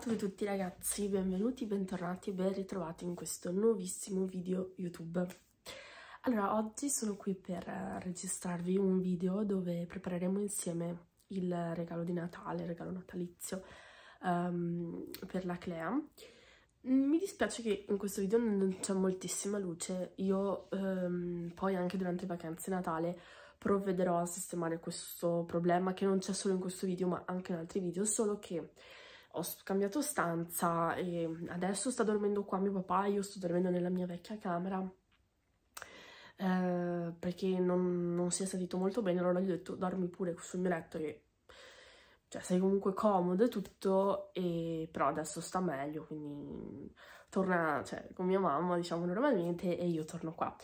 Ciao a tutti, tutti ragazzi, benvenuti, bentornati e ben ritrovati in questo nuovissimo video YouTube. Allora, oggi sono qui per eh, registrarvi un video dove prepareremo insieme il regalo di Natale, il regalo natalizio um, per la Clea. Mi dispiace che in questo video non c'è moltissima luce, io um, poi anche durante le vacanze Natale provvederò a sistemare questo problema che non c'è solo in questo video ma anche in altri video, solo che ho cambiato stanza e adesso sta dormendo qua mio papà, io sto dormendo nella mia vecchia camera. Eh, perché non, non, si è sentito molto bene, allora gli ho detto dormi pure sul mio letto che cioè, sei comunque comodo e tutto, e, però adesso sta meglio, quindi torna cioè, con mia mamma, diciamo, normalmente e io torno qua.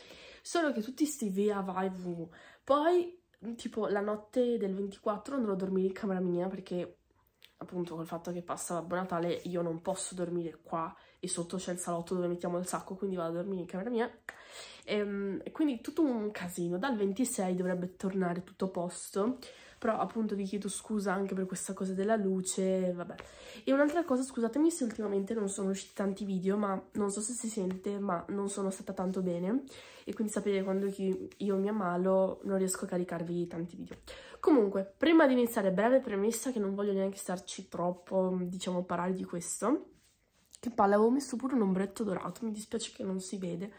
Solo che tutti sti via, vai, vu. Poi, tipo, la notte del 24 andrò a dormire in camera mia perché appunto col fatto che passa Babbo Natale io non posso dormire qua e sotto c'è il salotto dove mettiamo il sacco, quindi vado a dormire in camera mia. Ehm, e, quindi tutto un casino. Dal 26 dovrebbe tornare tutto a posto però appunto vi chiedo scusa anche per questa cosa della luce, vabbè. E un'altra cosa, scusatemi se ultimamente non sono usciti tanti video, ma non so se si sente, ma non sono stata tanto bene, e quindi sapete quando io mi ammalo non riesco a caricarvi tanti video. Comunque, prima di iniziare, breve premessa che non voglio neanche starci troppo, diciamo, parlare di questo, che palla, avevo messo pure un ombretto dorato, mi dispiace che non si vede,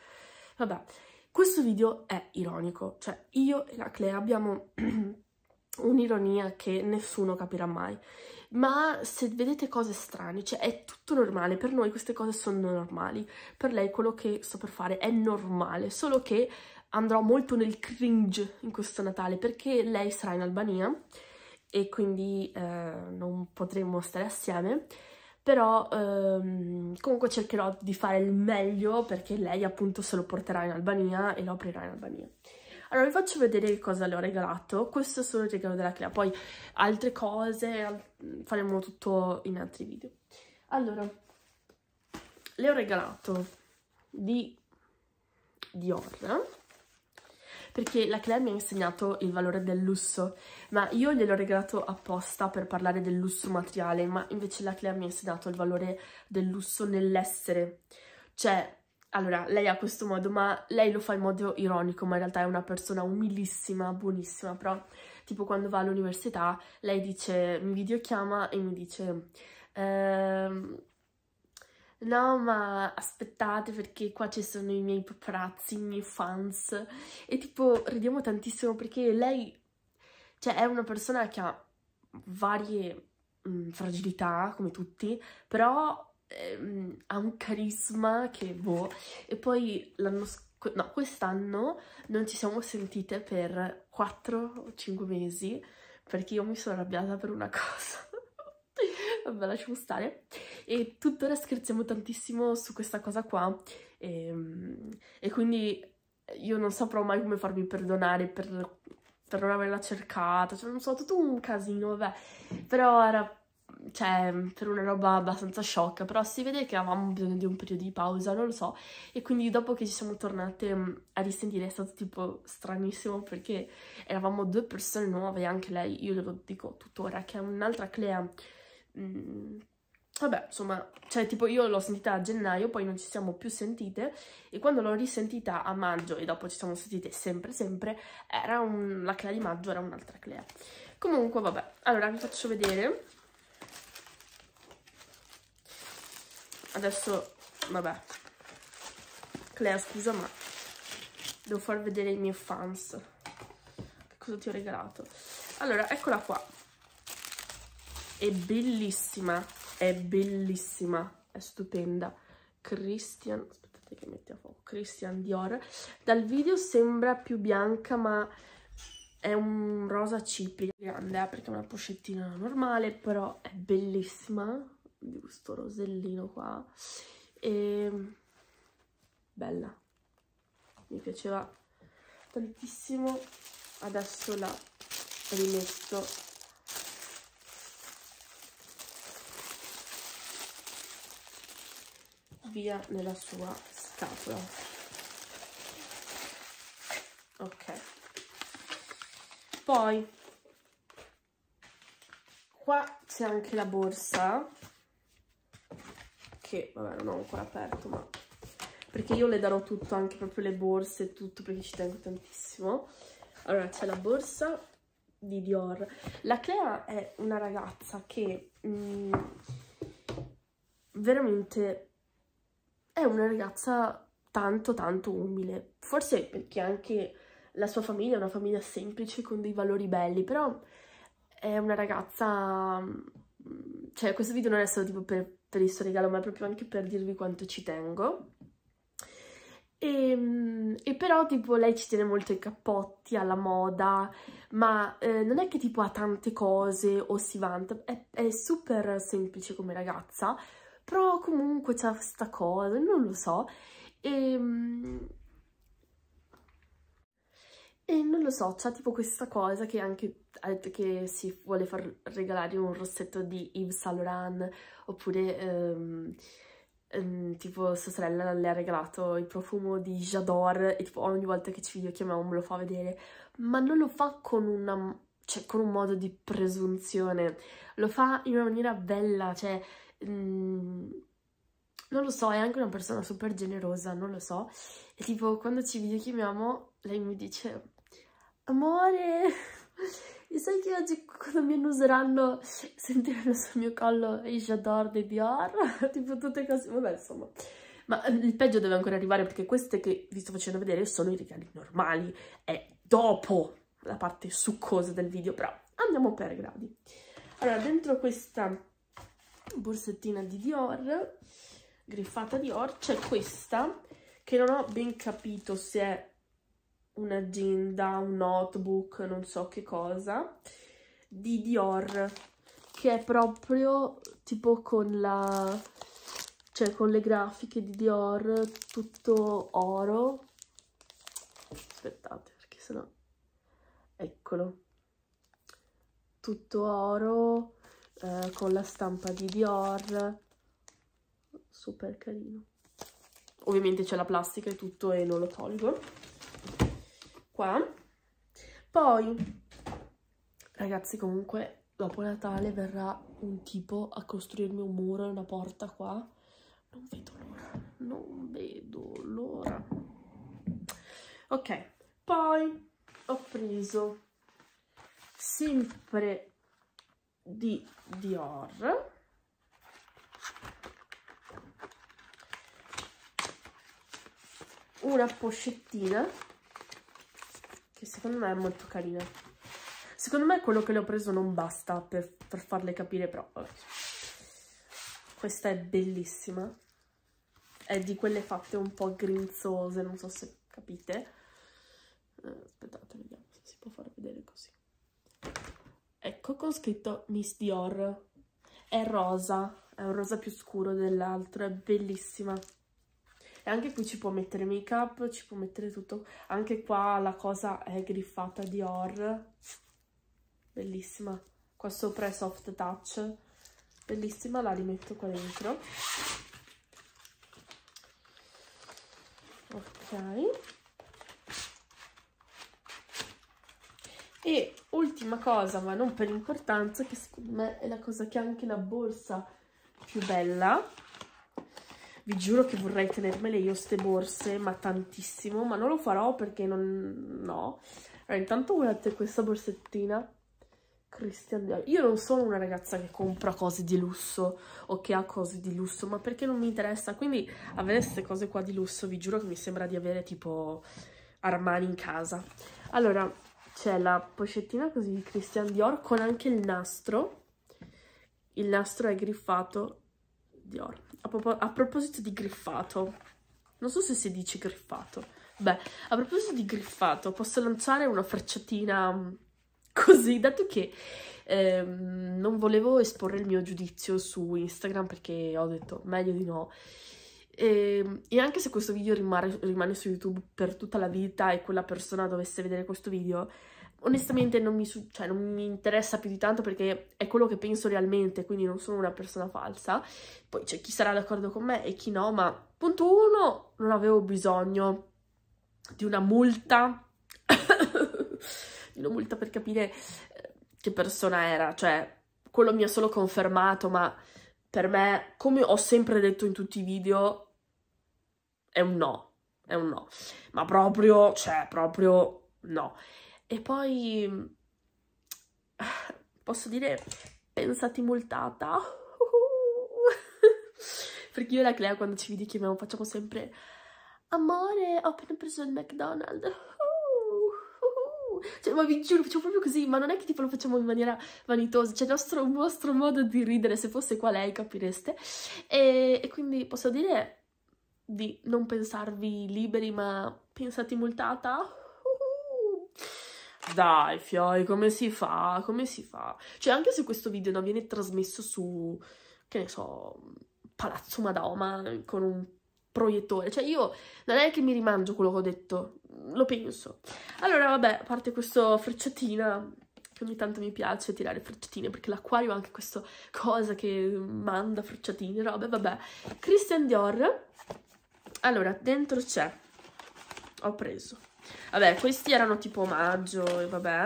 vabbè. Questo video è ironico, cioè io e la Clea abbiamo un'ironia che nessuno capirà mai. Ma se vedete cose strane, cioè è tutto normale, per noi queste cose sono normali, per lei quello che sto per fare è normale, solo che andrò molto nel cringe in questo Natale perché lei sarà in Albania e quindi eh, non potremo stare assieme, però ehm, comunque cercherò di fare il meglio perché lei appunto se lo porterà in Albania e lo aprirà in Albania. Allora vi faccio vedere che cosa le ho regalato. Questo è solo il regalo della Clea, poi altre cose faremo tutto in altri video. Allora, le ho regalato di Dior perché la Claire mi ha insegnato il valore del lusso, ma io gliel'ho regalato apposta per parlare del lusso materiale, ma invece la Claire mi ha insegnato il valore del lusso nell'essere, cioè allora, lei ha questo modo, ma lei lo fa in modo ironico, ma in realtà è una persona umilissima, buonissima, però tipo quando va all'università lei dice, mi videochiama e mi dice, ehm, no ma aspettate perché qua ci sono i miei paparazzi, i miei fans, e tipo ridiamo tantissimo perché lei, cioè è una persona che ha varie mh, fragilità, come tutti, però ehm, ha un carisma che boh. E poi l'anno scorso, no, quest'anno non ci siamo sentite per 4 o 5 mesi perché io mi sono arrabbiata per una cosa. Vabbè, lasciamo stare. E tuttora scherziamo tantissimo su questa cosa qua e, ehm, e quindi io non saprò mai come farmi perdonare per, per non averla cercata, cioè non so, tutto un casino, vabbè. Però era cioè, per una roba abbastanza sciocca, però si vede che avevamo bisogno di un periodo di pausa, non lo so, e quindi dopo che ci siamo tornate mm, a risentire è stato tipo stranissimo perché eravamo due persone nuove, e anche lei, io lo dico tuttora, che è un'altra Clea, mh, mm, vabbè, insomma, cioè tipo io l'ho sentita a gennaio, poi non ci siamo più sentite e quando l'ho risentita a maggio e dopo ci siamo sentite sempre sempre, era un, la Clea di maggio era un'altra Clea. Comunque, vabbè, allora vi faccio vedere adesso vabbè Clea scusa ma devo far vedere i miei fans che cosa ti ho regalato allora eccola qua è bellissima è bellissima è stupenda Christian aspettate che metti a fuoco Christian Dior dal video sembra più bianca ma è un rosa cipria grande eh, perché è una pochettina normale però è bellissima di questo rosellino qua e ehm, bella mi piaceva tantissimo adesso la rimetto via nella sua scatola ok poi qua c'è anche la borsa che vabbè non ho ancora aperto ma perché io le darò tutto anche proprio le borse e tutto perché ci tengo tantissimo allora c'è la borsa di Dior la Clea è una ragazza che mh, mm, veramente è una ragazza tanto tanto umile forse perché anche la sua famiglia è una famiglia semplice con dei valori belli però è una ragazza mm, cioè questo video non è solo tipo per, per il suo regalo, ma è proprio anche per dirvi quanto ci tengo. E, ehm, e, però tipo lei ci tiene molto ai cappotti, alla moda, ma eh, non è che tipo ha tante cose o si vanta, è, è super semplice come ragazza, però comunque c'è questa cosa, non lo so, e, ehm, e non lo so, c'è tipo questa cosa che anche ha detto che si vuole far regalare un rossetto di Yves Saint Laurent, oppure ehm, ehm, tipo sua sorella le ha regalato il profumo di J'adore e tipo ogni volta che ci videochiamiamo me lo fa vedere, ma non lo fa con una... Cioè, con un modo di presunzione, lo fa in una maniera bella, cioè, mh, mm, non lo so, è anche una persona super generosa, non lo so. E tipo, quando ci videochiamiamo, lei mi dice, amore, e sai che oggi quando mi annuseranno sentiranno sul mio collo i J'adore di Dior? tipo tutte cose, vabbè insomma. Ma eh, il peggio deve ancora arrivare perché queste che vi sto facendo vedere sono i regali normali. È dopo la parte succosa del video, però andiamo per gradi. Allora, dentro questa borsettina di Dior, griffata Dior, c'è questa che non ho ben capito se è un'agenda, un notebook, non so che cosa, di Dior, che è proprio tipo con la... cioè con le grafiche di Dior, tutto oro. Aspettate, perché sennò... Eccolo. Tutto oro, eh, con la stampa di Dior. Super carino. Ovviamente c'è la plastica e tutto e non lo tolgo qua. Poi, ragazzi, comunque dopo Natale verrà un tipo a costruirmi un muro e una porta qua. Non vedo l'ora, non vedo l'ora. Ok, poi ho preso sempre di Dior. Una pochettina che secondo me è molto carina. Secondo me quello che le ho preso non basta per, per farle capire, però vabbè. Questa è bellissima. È di quelle fatte un po' grinzose, non so se capite. Eh, aspettate, vediamo se si può far vedere così. Ecco, con scritto Miss Dior. È rosa, è un rosa più scuro dell'altro, è bellissima e anche qui ci può mettere make up ci può mettere tutto anche qua la cosa è griffata Dior bellissima qua sopra è soft touch bellissima la rimetto qua dentro ok e ultima cosa ma non per importanza che secondo me è la cosa che ha anche la borsa più bella vi giuro che vorrei tenermele io ste borse, ma tantissimo, ma non lo farò perché non... no. Allora, intanto guardate questa borsettina. Christian Dior. Io non sono una ragazza che compra cose di lusso o che ha cose di lusso, ma perché non mi interessa. Quindi avere queste cose qua di lusso, vi giuro che mi sembra di avere tipo Armani in casa. Allora, c'è la pochettina così di Christian Dior con anche il nastro. Il nastro è griffato Dior. A, a proposito di griffato, non so se si dice griffato. Beh, a proposito di griffato, posso lanciare una frecciatina mm, così, dato che ehm, non volevo esporre il mio giudizio su Instagram perché ho detto meglio di no. E, ehm, e anche se questo video rimane, rimane su YouTube per tutta la vita e quella persona dovesse vedere questo video, onestamente non mi, cioè, non mi, interessa più di tanto perché è quello che penso realmente, quindi non sono una persona falsa. Poi c'è cioè, chi sarà d'accordo con me e chi no, ma punto uno, non avevo bisogno di una multa, di una multa per capire eh, che persona era, cioè quello mi ha solo confermato, ma per me, come ho sempre detto in tutti i video, è un no, è un no, ma proprio, cioè, proprio no. E poi posso dire pensati multata. Perché io e la Clea quando ci videochiamiamo facciamo sempre Amore, ho appena preso il McDonald's. Cioè, ma vi giuro, facciamo proprio così, ma non è che tipo lo facciamo in maniera vanitosa, c'è cioè, il nostro, vostro modo di ridere, se fosse qua lei capireste. E, e, quindi posso dire di non pensarvi liberi, ma pensati multata? Dai, Fiori, come si fa? Come si fa? Cioè, anche se questo video non viene trasmesso su, che ne so, Palazzo Madama con un proiettore. Cioè, io non è che mi rimangio quello che ho detto, lo penso. Allora, vabbè, a parte questa frecciatina, che ogni tanto mi piace tirare frecciatine, perché l'acquario ha anche questa cosa che manda frecciatine, robe, vabbè. Christian Dior. Allora, dentro c'è ho preso. Vabbè, questi erano tipo omaggio e vabbè.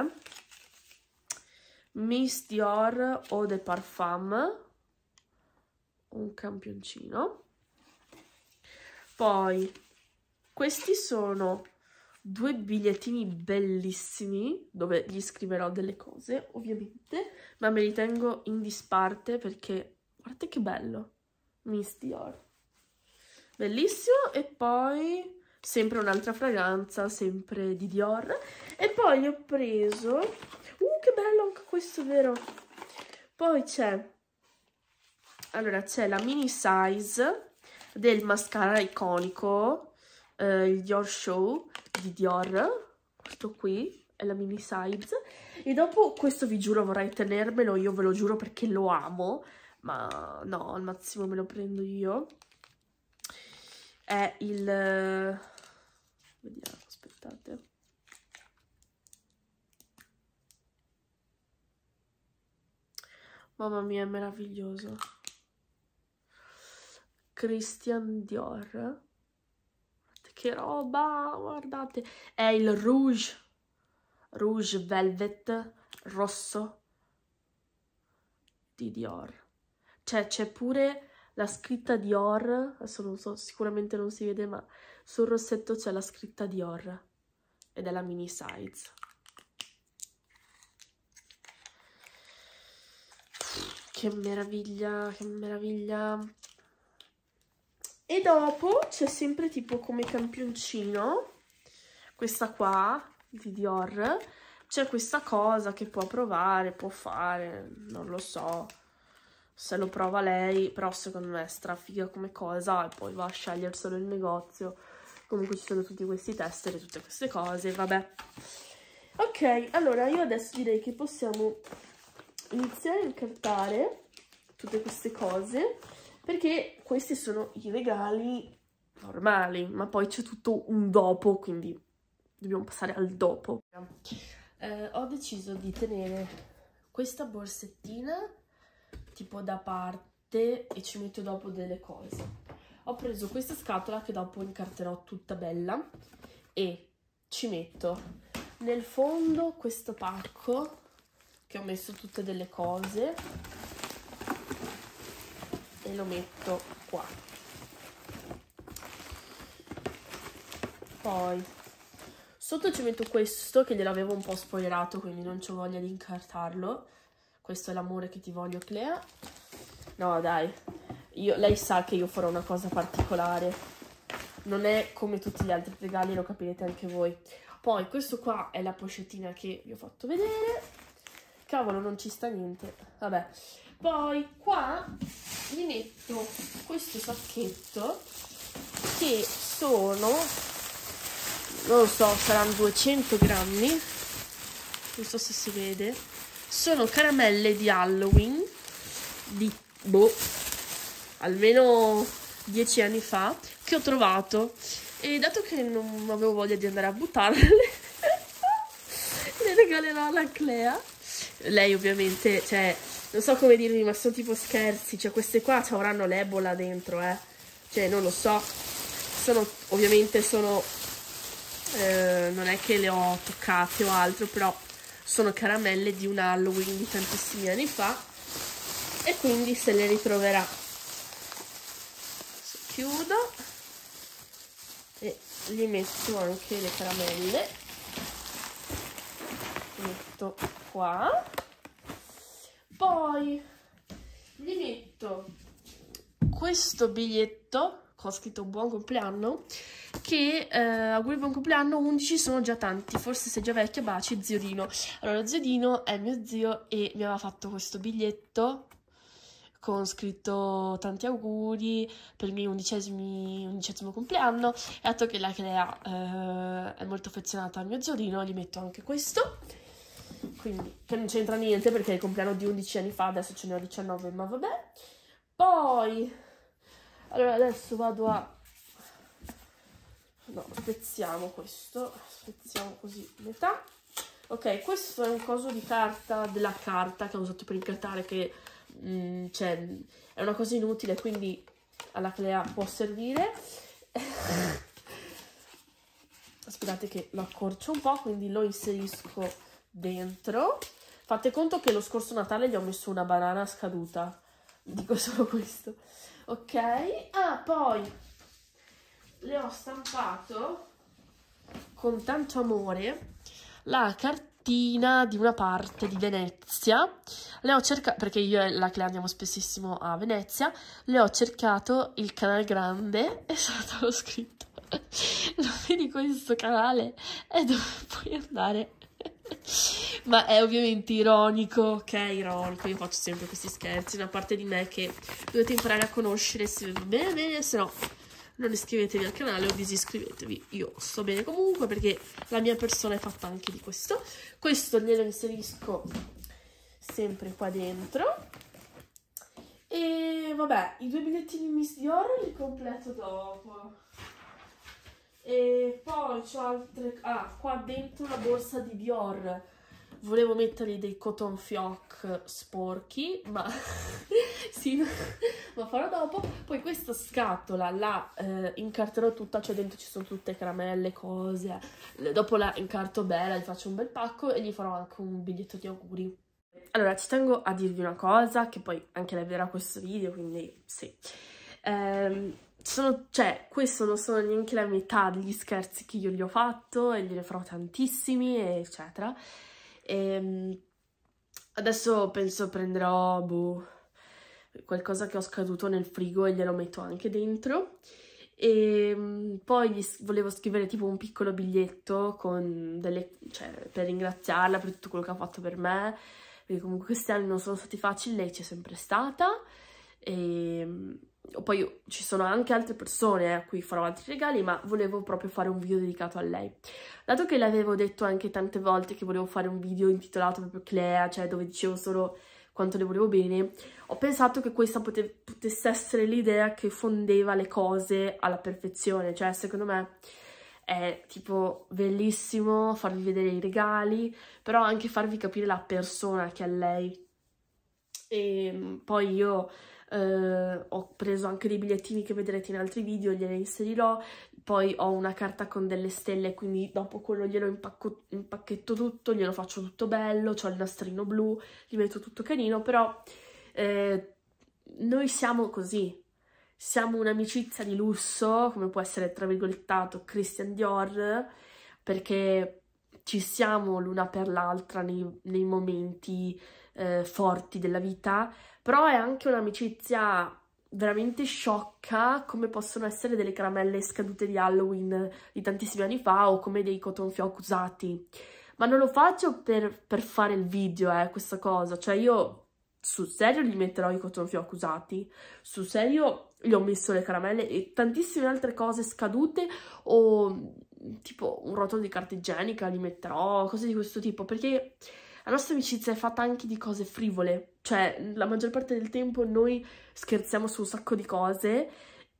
Miss Dior Eau de Parfum. Un campioncino. Poi, questi sono due bigliettini bellissimi dove gli scriverò delle cose, ovviamente, ma me li tengo in disparte perché guardate che bello. Miss Dior. Bellissimo e poi sempre un'altra fragranza, sempre di Dior. E poi ho preso... Uh, che bello anche questo, vero? Poi c'è... Allora, c'è la mini size del mascara iconico, eh, il Dior Show di Dior. Questo qui è la mini size. E dopo questo vi giuro vorrei tenermelo, io ve lo giuro perché lo amo. Ma no, al massimo me lo prendo io è il... vediamo, aspettate. Mamma mia, è meraviglioso. Christian Dior. che roba, guardate. È il Rouge. Rouge Velvet rosso di Dior. Cioè, c'è pure la scritta Dior, adesso non so, sicuramente non si vede, ma sul rossetto c'è la scritta Dior ed è la mini size. Che meraviglia, che meraviglia. E dopo c'è sempre tipo come campioncino, questa qua di Dior, c'è questa cosa che può provare, può fare, non lo so, se lo prova lei, però secondo me è strafiga come cosa e poi va a scegliere solo il negozio. Comunque ci sono tutti questi tester e tutte queste cose, vabbè. Ok, allora io adesso direi che possiamo iniziare a incartare tutte queste cose perché questi sono i regali normali, ma poi c'è tutto un dopo, quindi dobbiamo passare al dopo. Eh, ho deciso di tenere questa borsettina tipo da parte e ci metto dopo delle cose. Ho preso questa scatola che dopo incarterò tutta bella e ci metto nel fondo questo pacco che ho messo tutte delle cose e lo metto qua. Poi sotto ci metto questo che gliel'avevo un po' spoilerato quindi non ho voglia di incartarlo questo è l'amore che ti voglio, Clea. No, dai, io, lei sa che io farò una cosa particolare. Non è come tutti gli altri regali, lo capirete anche voi. Poi, questo qua è la pochettina che vi ho fatto vedere. Cavolo, non ci sta niente. Vabbè. Poi, qua vi metto questo sacchetto che sono, non lo so, saranno 200 grammi. Non so se si vede sono caramelle di Halloween di boh, almeno dieci anni fa che ho trovato e dato che non avevo voglia di andare a buttarle le regalerò alla Clea lei ovviamente cioè non so come dirvi ma sono tipo scherzi cioè queste qua ci cioè, avranno l'ebola dentro eh cioè non lo so sono ovviamente sono eh, non è che le ho toccate o altro però sono caramelle di un Halloween di tantissimi anni fa e quindi se le ritroverà. Adesso chiudo e gli metto anche le caramelle. Le metto qua. Poi gli metto questo biglietto con scritto buon compleanno che eh, auguri buon compleanno 11 sono già tanti, forse sei già vecchia, baci zio Dino. Allora zio Dino è mio zio e mi aveva fatto questo biglietto con scritto tanti auguri per il mio undicesimo compleanno e dato che la Crea eh, è molto affezionata al mio zio gli metto anche questo quindi che non c'entra niente perché è il compleanno di 11 anni fa adesso ce ne ho 19 ma vabbè poi allora adesso vado a no, spezziamo questo, spezziamo così metà. Ok, questo è un coso di carta, della carta che ho usato per incartare, che mh, mm, cioè, è una cosa inutile, quindi alla Clea può servire. Aspettate che lo accorcio un po', quindi lo inserisco dentro. Fate conto che lo scorso Natale gli ho messo una banana scaduta, dico solo questo. Ok, ah poi le ho stampato con tanto amore la cartina di una parte di Venezia. Le ho cercato, perché io e la Clea andiamo spessissimo a Venezia, le ho cercato il canale grande e sotto l'ho scritto. Lo vedi questo canale è dove puoi andare ma è ovviamente ironico, ok? Ironico, io faccio sempre questi scherzi, una parte di me che dovete imparare a conoscere se va bene, bene, se no non iscrivetevi al canale o disiscrivetevi. Io sto bene comunque perché la mia persona è fatta anche di questo. Questo glielo inserisco sempre qua dentro. E vabbè, i due bigliettini Miss Dior li completo dopo. E poi ho altre... Ah, qua dentro la borsa di Dior volevo mettergli dei cotton fioc sporchi, ma, sì, ma farò dopo. Poi questa scatola la eh, incarterò tutta, cioè dentro ci sono tutte caramelle, cose. Dopo la incarto bella, gli faccio un bel pacco e gli farò anche un biglietto di auguri. Allora, ci tengo a dirvi una cosa, che poi anche lei vedrà questo video, quindi sì. Ehm, sono, cioè, questo non sono neanche la metà degli scherzi che io gli ho fatto e gliene farò tantissimi, eccetera. E ehm, adesso penso prenderò boh, qualcosa che ho scaduto nel frigo e glielo metto anche dentro. E ehm, poi gli volevo scrivere tipo un piccolo biglietto delle, cioè, per ringraziarla per tutto quello che ha fatto per me, perché comunque questi anni non sono stati facili, lei c'è sempre stata. E ehm, poi ci sono anche altre persone eh, a cui farò altri regali, ma volevo proprio fare un video dedicato a lei. Dato che le avevo detto anche tante volte che volevo fare un video intitolato proprio Clea, cioè dove dicevo solo quanto le volevo bene, ho pensato che questa pote potesse essere l'idea che fondeva le cose alla perfezione, cioè secondo me è tipo bellissimo farvi vedere i regali, però anche farvi capire la persona che è lei. E ehm, poi io eh, ho preso anche dei bigliettini che vedrete in altri video, gliene inserirò, poi ho una carta con delle stelle, quindi dopo quello glielo impacco, impacchetto tutto, glielo faccio tutto bello, ho il nastrino blu, gli metto tutto carino, però eh, noi siamo così, siamo un'amicizia di lusso, come può essere tra virgolettato Christian Dior, perché ci siamo l'una per l'altra nei, nei, momenti eh, forti della vita, però è anche un'amicizia veramente sciocca come possono essere delle caramelle scadute di Halloween di tantissimi anni fa o come dei cotton fioc usati. Ma non lo faccio per, per fare il video, eh, questa cosa. Cioè io sul serio gli metterò i cotton fioc usati, sul serio gli ho messo le caramelle e tantissime altre cose scadute o tipo un rotolo di carta igienica li metterò, cose di questo tipo, perché la nostra amicizia è fatta anche di cose frivole, cioè la maggior parte del tempo noi scherziamo su un sacco di cose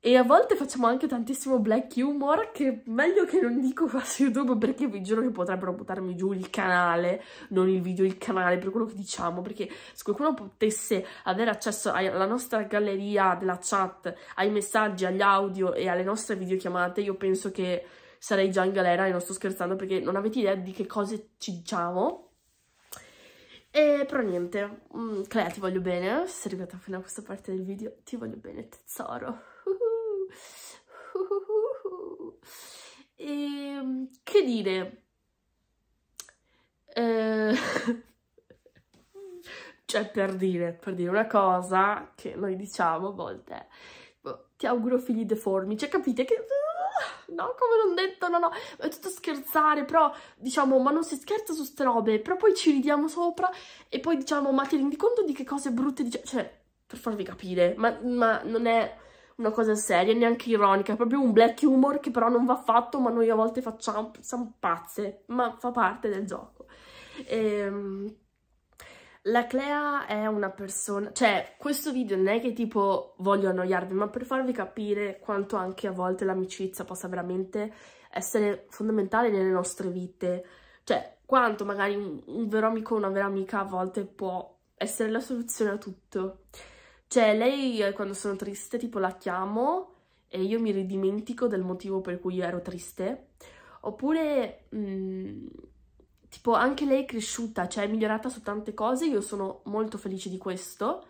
e a volte facciamo anche tantissimo black humor che meglio che non dico qua su YouTube perché vi giuro che potrebbero buttarmi giù il canale, non il video, il canale per quello che diciamo, perché se qualcuno potesse avere accesso alla nostra galleria della chat, ai messaggi, agli audio e alle nostre videochiamate, io penso che sarei già in galera e non sto scherzando perché non avete idea di che cose ci diciamo e però niente, mm, Clea ti voglio bene, eh? sei arrivata fino a questa parte del video ti voglio bene tesoro. E, ehm, che dire? Eh, cioè per dire, per dire una cosa che noi diciamo a volte, eh. boh, ti auguro figli deformi, cioè capite che no, come non detto, no, no, è tutto scherzare, però diciamo, ma non si scherza su ste robe, però poi ci ridiamo sopra e poi diciamo, ma ti rendi conto di che cose brutte dice, cioè, per farvi capire, ma, ma non è una cosa seria, neanche ironica, è proprio un black humor che però non va fatto, ma noi a volte facciamo, siamo pazze, ma fa parte del gioco. Ehm la Clea è una persona... Cioè, questo video non è che tipo voglio annoiarvi, ma per farvi capire quanto anche a volte l'amicizia possa veramente essere fondamentale nelle nostre vite. Cioè, quanto magari un, un vero amico o una vera amica a volte può essere la soluzione a tutto. Cioè, lei eh, quando sono triste tipo la chiamo e io mi ridimentico del motivo per cui ero triste. Oppure... Mh, mm, tipo anche lei è cresciuta, cioè è migliorata su tante cose, io sono molto felice di questo,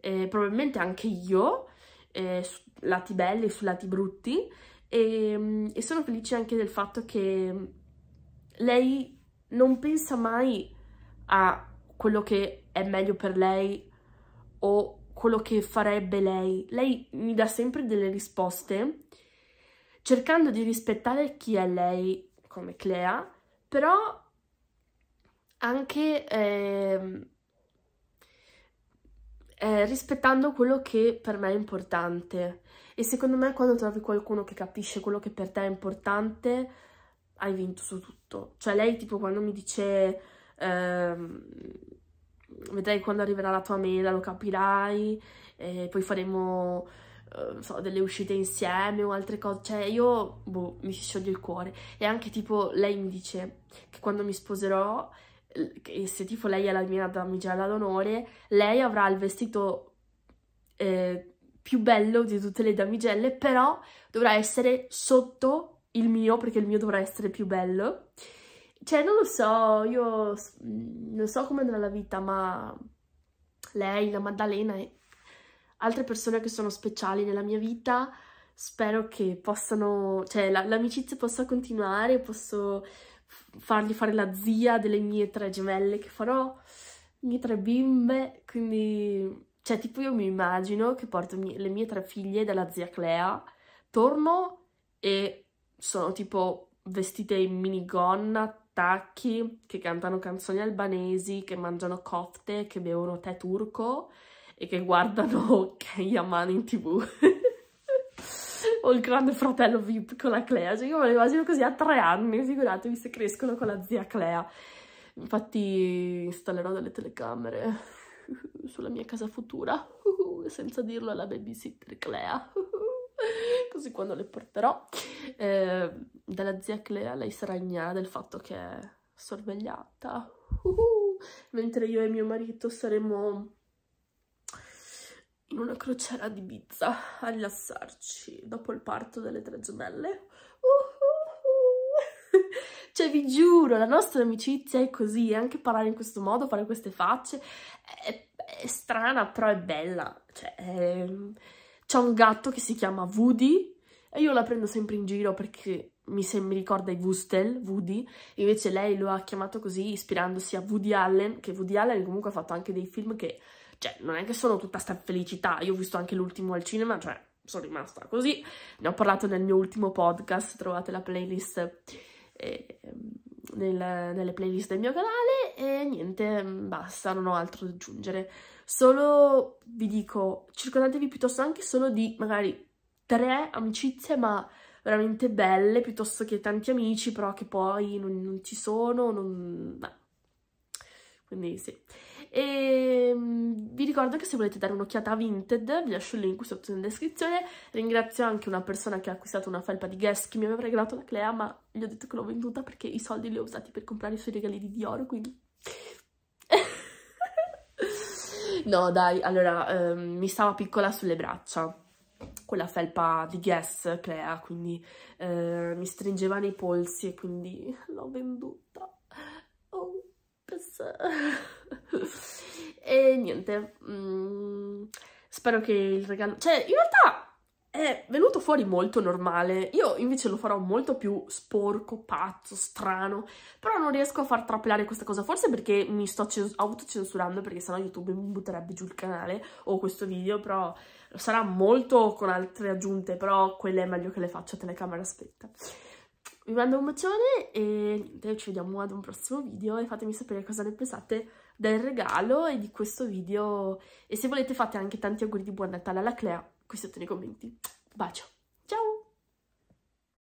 eh, probabilmente anche io, eh, su lati belli e su lati brutti, e, ehm, e sono felice anche del fatto che lei non pensa mai a quello che è meglio per lei o quello che farebbe lei. Lei mi dà sempre delle risposte cercando di rispettare chi è lei come Clea, però anche eh, eh, rispettando quello che per me è importante. E secondo me quando trovi qualcuno che capisce quello che per te è importante, hai vinto su tutto. Cioè lei tipo quando mi dice... Eh, vedrai quando arriverà la tua mela, lo capirai, e poi faremo eh, so, delle uscite insieme o altre cose, cioè io boh, mi si scioglie il cuore e anche tipo lei mi dice che quando mi sposerò e se tipo lei è la mia damigella d'onore, lei avrà il vestito eh, più bello di tutte le damigelle, però dovrà essere sotto il mio, perché il mio dovrà essere più bello. Cioè, non lo so, io mm, non so come andrà la vita, ma lei, la Maddalena e altre persone che sono speciali nella mia vita, spero che possano, cioè l'amicizia possa continuare, posso fargli fare la zia delle mie tre gemelle che farò, le mie tre bimbe, quindi... Cioè, tipo io mi immagino che porto le mie tre figlie dalla zia Clea, torno e sono tipo vestite in minigonna, tacchi, che cantano canzoni albanesi, che mangiano kofte, che bevono tè turco e che guardano Yaman in tv o il grande fratello VIP con la Clea, cioè io me lo immagino così a tre anni, figuratevi se crescono con la zia Clea. Infatti installerò delle telecamere sulla mia casa futura, senza dirlo alla babysitter Clea. Così quando le porterò eh, dalla zia Clea lei sarà ignara del fatto che è sorvegliata. Mentre io e mio marito saremo in una crociera di Ibiza a rilassarci dopo il parto delle tre gemelle. Uh, uh, uh. cioè vi giuro, la nostra amicizia è così, anche parlare in questo modo, fare queste facce, è, è strana però è bella. Cioè, ehm, C'è un gatto che si chiama Woody e io la prendo sempre in giro perché mi, mi ricorda i Wustel, Woody, invece lei lo ha chiamato così ispirandosi a Woody Allen, che Woody Allen comunque ha fatto anche dei film che cioè, non è che sono tutta sta felicità. Io ho visto anche l'ultimo al cinema, cioè, sono rimasta così. Ne ho parlato nel mio ultimo podcast, trovate la playlist eh, nel, nelle playlist del mio canale e niente, basta, non ho altro da aggiungere. Solo vi dico, circondatevi piuttosto anche solo di magari tre amicizie, ma veramente belle, piuttosto che tanti amici, però che poi non, non ci sono, non... Beh. Quindi sì e mm, vi ricordo che se volete dare un'occhiata a Vinted vi lascio il link sotto in descrizione ringrazio anche una persona che ha acquistato una felpa di Guess che mi aveva regalato la Clea ma gli ho detto che l'ho venduta perché i soldi li ho usati per comprare i suoi regali di Dior quindi no dai allora ehm, mi stava piccola sulle braccia quella felpa di Guess Clea quindi eh, mi stringeva nei polsi e quindi l'ho venduta e niente, mm, spero che il regalo... Cioè, in realtà è venuto fuori molto normale, io invece lo farò molto più sporco, pazzo, strano, però non riesco a far trapelare questa cosa, forse perché mi sto autocensurando, perché sennò YouTube mi butterebbe giù il canale o questo video, però sarà molto con altre aggiunte, però quelle è meglio che le faccia a telecamera aspetta vi mando un bacione e niente, ci vediamo ad un prossimo video e fatemi sapere cosa ne pensate del regalo e di questo video e se volete fate anche tanti auguri di buon Natale alla Clea qui sotto nei commenti. Bacio!